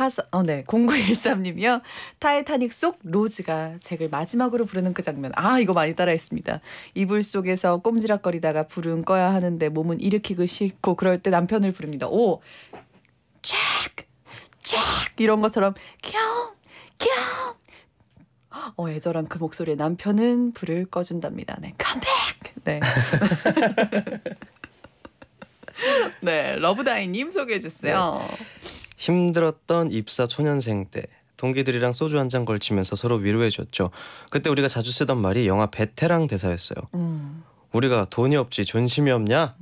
하서 어, 네. 0913님이요. 타이타닉 속 로즈가 잭을 마지막으로 부르는 그 장면. 아, 이거 많이 따라했습니다. 이불 속에서 꼼지락거리다가 부른 꺼야 하는데 몸은 일으키고 싫고 그럴 때 남편을 부릅니다. 오. 잭! 잭! 이런 것처럼 캬! 캬! 어, 애절한 그 목소리에 남편은 불을 꺼준답니다. 네. 컴백! 네. 네. 러브다이님 소개해 주세요. 네. 힘들었던 입사 초년생 때 동기들이랑 소주 한 잔 걸치면서 서로 위로해줬죠. 그때 우리가 자주 쓰던 말이 영화 베테랑 대사였어요. 음. 우리가 돈이 없지 존심이 없냐?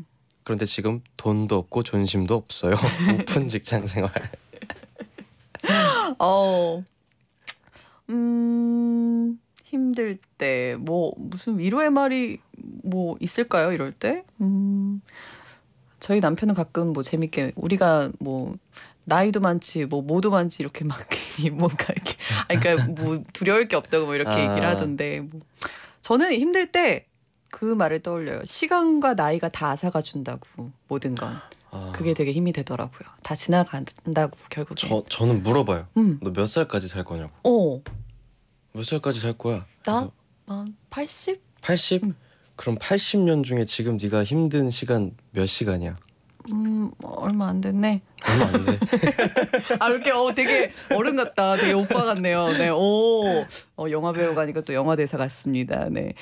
그런데 지금 돈도 없고 존심도 없어요. 높은 직장 생활. 어, 음, 힘들 때 뭐 무슨 위로의 말이 뭐 있을까요? 이럴 때? 음, 저희 남편은 가끔 뭐 재밌게 우리가 뭐 나이도 많지 뭐 뭐도 많지 이렇게 막 뭔가 이렇게 아 그러니까 뭐 두려울 게 없다고 뭐 이렇게 아. 얘기를 하던데 뭐 저는 힘들 때 그 말을 떠올려요. 시간과 나이가 다 사가 준다고 모든 건. 아. 그게 되게 힘이 되더라고요. 다 지나간다고 결국저 저는 물어봐요. 음. 너몇 살까지 살 거냐고. 어. 몇 살까지 살 거야? 나? 만 80? 80? 음. 그럼 80년 중에 지금 네가 힘든 시간 몇 시간이야? 음 뭐 얼마 안 됐네. 얼마 안 돼. 아 이렇게 어 되게 어른 같다. 되게 오빠 같네요. 네. 오. 어 영화 배우 가니까 또 영화 대사 같습니다. 네.